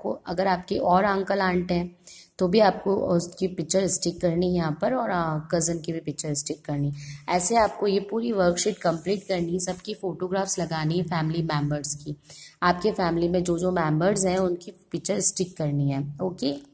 आपको अगर आपके और अंकल आंट हैं तो भी आपको उसकी पिक्चर स्टिक करनी है यहाँ पर और कज़न की भी पिक्चर स्टिक करनी ऐसे आपको ये पूरी वर्कशीट कंप्लीट करनी सबकी फ़ोटोग्राफ्स लगानी है फैमिली मेम्बर्स की आपके फैमिली में जो जो मेम्बर्स हैं उनकी पिक्चर स्टिक करनी है ओके